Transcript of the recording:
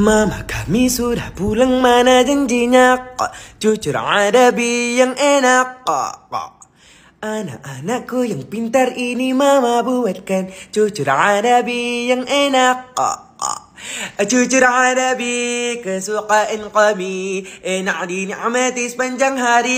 Mama kami sudah pulang mana janjinya Jujur bi yang enak Anak-anakku yang pintar ini mama buatkan Jujur bi yang enak Jujur bi kesukaan kami Enak di sepanjang hari